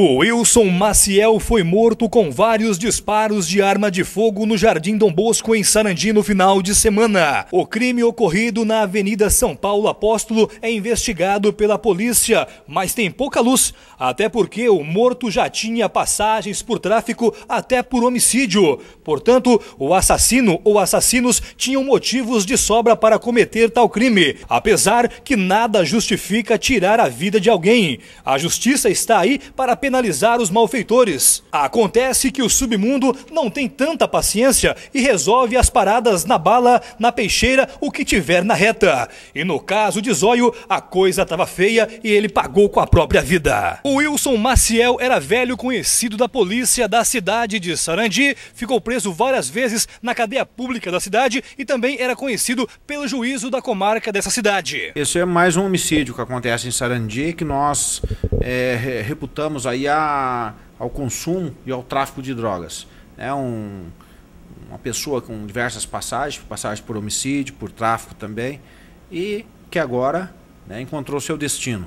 O Wilson Maciel foi morto com vários disparos de arma de fogo no Jardim Dom Bosco, em Sarandi, no final de semana. O crime ocorrido na Avenida São Paulo Apóstolo é investigado pela polícia, mas tem pouca luz, até porque o morto já tinha passagens por tráfico até por homicídio. Portanto, o assassino ou assassinos tinham motivos de sobra para cometer tal crime, apesar que nada justifica tirar a vida de alguém. A justiça está aí para penalizar os malfeitores. Acontece que o submundo não tem tanta paciência e resolve as paradas na bala, na peixeira, o que tiver na reta. E no caso de Zóio, a coisa estava feia e ele pagou com a própria vida. O Wilson Maciel era velho conhecido da polícia da cidade de Sarandi, ficou preso várias vezes na cadeia pública da cidade e também era conhecido pelo juízo da comarca dessa cidade. Esse é mais um homicídio que acontece em Sarandi que nós é, reputamos aí a, ao consumo e ao tráfico de drogas. É um, uma pessoa com diversas passagens, passagem por homicídio, por tráfico também, e que agora né, encontrou seu destino.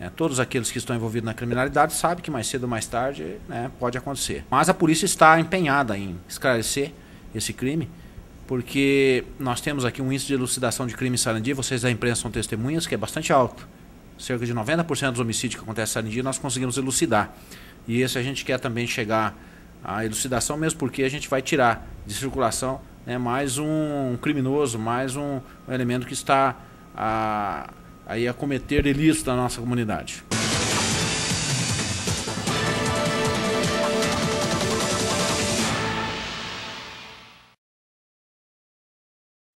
É, todos aqueles que estão envolvidos na criminalidade sabem que mais cedo ou mais tarde né, pode acontecer. Mas a polícia está empenhada em esclarecer esse crime, porque nós temos aqui um índice de elucidação de crime em vocês da imprensa são testemunhas, que é bastante alto cerca de 90% dos homicídios que acontecem em dia nós conseguimos elucidar. E esse a gente quer também chegar à elucidação mesmo porque a gente vai tirar de circulação né, mais um criminoso, mais um, elemento que está a, aí a cometer ilícito na nossa comunidade.